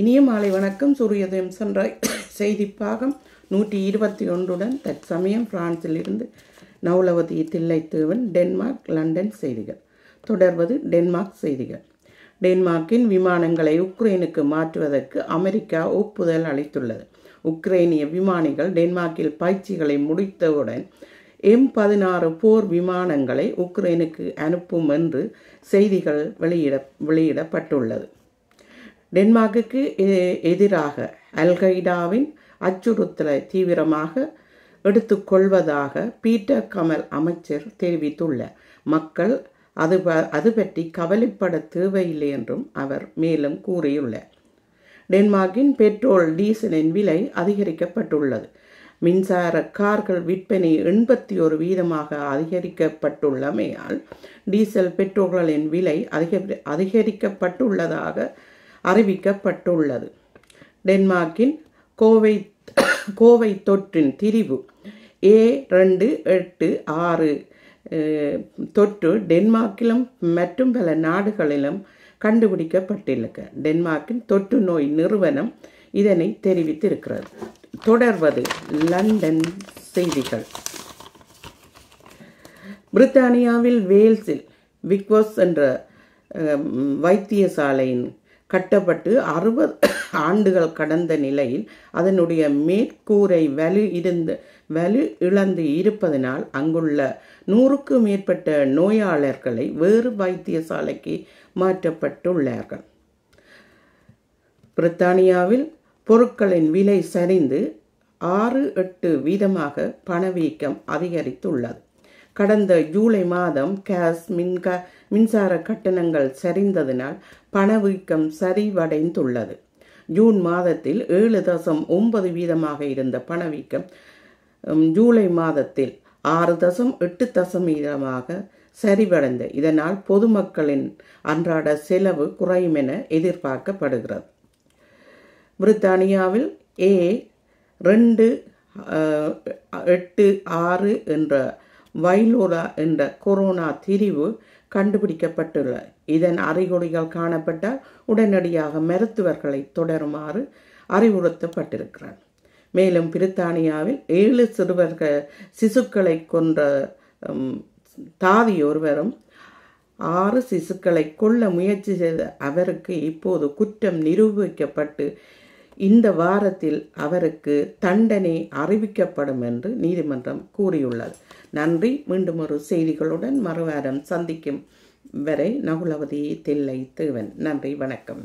இனிய மாலை வணக்கம் சூரியதயம் சென்றாய் செய்தி பாகம் நூற்றி இருபத்தி ஒன்றுடன் தற்சமயம் பிரான்சிலிருந்து நவலவதி தில்லைத்தேவன் டென்மார்க் லண்டன் செய்திகள் தொடர்வது டென்மார்க் செய்திகள் டென்மார்க்கின் விமானங்களை உக்ரைனுக்கு மாற்றுவதற்கு அமெரிக்கா ஒப்புதல் அளித்துள்ளது உக்ரைனிய விமானிகள் டென்மார்க்கில் பயிற்சிகளை முடித்தவுடன் எம் பதினாறு போர் விமானங்களை உக்ரைனுக்கு அனுப்பும் என்று செய்திகள் வெளியிட வெளியிடப்பட்டுள்ளது டென்மார்க்குக்கு எதிராக அல்கைடாவின் அச்சுறுத்தலை தீவிரமாக எடுத்துக்கொள்வதாக பீட்டர் கமல் அமைச்சர் தெரிவித்துள்ளார் மக்கள் அது அது பற்றி கவலைப்பட தேவையில்லை என்றும் அவர் மேலும் கூறியுள்ளார் டென்மார்க்கின் பெட்ரோல் டீசலின் விலை அதிகரிக்கப்பட்டுள்ளது மின்சார கார்கள் விற்பனை எண்பத்தி ஒரு வீதமாக அதிகரிக்கப்பட்டுள்ளமையால் டீசல் பெட்ரோல்களின் விலை அதிக அதிகரிக்கப்பட்டுள்ளதாக அறிவிக்கப்பட்டுள்ளது டென்மார்க்கின் கோவை கோவை தொற்றின் திரிவு ஏ ரெண்டு எட்டு ஆறு தொற்று டென்மார்க்கிலும் மற்றும் பல நாடுகளிலும் கண்டுபிடிக்கப்பட்டிருக்க டென்மார்க்கின் தொற்று நோய் நிறுவனம் இதனை தெரிவித்திருக்கிறது தொடர்வது லண்டன் செய்திகள் பிரித்தானியாவில் வேல்ஸில் விக்வஸ் என்ற வைத்தியசாலையின் கட்டப்பட்டு அறுபது ஆண்டுகள் கடந்த நிலையில் அதனுடைய மேற்கூரை வலு இருந்து வலு இழந்து இருப்பதனால் அங்குள்ள நூறுக்கு மேற்பட்ட நோயாளர்களை வேறு வைத்தியசாலைக்கு மாற்றப்பட்டுள்ளார்கள் பிரித்தானியாவில் பொருட்களின் விலை சரிந்து ஆறு எட்டு வீதமாக பணவீக்கம் அதிகரித்துள்ளது கடந்த ஜூலை மாதம் கேஸ் மின்க மின்சார கட்டணங்கள் சரிந்ததினால் பணவீக்கம் சரிவடைந்துள்ளது ஜூன் மாதத்தில் ஏழு தசம் ஒன்பது வீதமாக இருந்த பணவீக்கம் ஜூலை மாதத்தில் ஆறு தசம் எட்டு வீதமாக சரிவடைந்தது இதனால் பொதுமக்களின் அன்றாட செலவு குறையும் என எதிர்பார்க்கப்படுகிறது பிரித்தானியாவில் ஏ ரெண்டு எட்டு ஆறு என்ற வைலோரா என்ற கொரோனா திரிவு கண்டுபிடிக்கப்பட்டுள்ள இதன் அறிகுறிகள் காணப்பட்டால் உடனடியாக மருத்துவர்களை தொடருமாறு அறிவுறுத்தப்பட்டிருக்கிறார் மேலும் பிரித்தானியாவில் ஏழு சிறுவர்கள் சிசுக்களை கொன்ற தாதி ஒருவரும் ஆறு சிசுக்களை கொல்ல முயற்சி செய்த அவருக்கு இப்போது குற்றம் நிரூபிக்கப்பட்டு இந்த வாரத்தில் அவருக்கு தண்டனை அறிவிக்கப்படும் என்று நீதிமன்றம் கூறியுள்ளது நன்றி மீண்டும் ஒரு செய்திகளுடன் மறுவாரம் சந்திக்கும் வரை நகுலவதி தில்லை தேவன் நன்றி வணக்கம்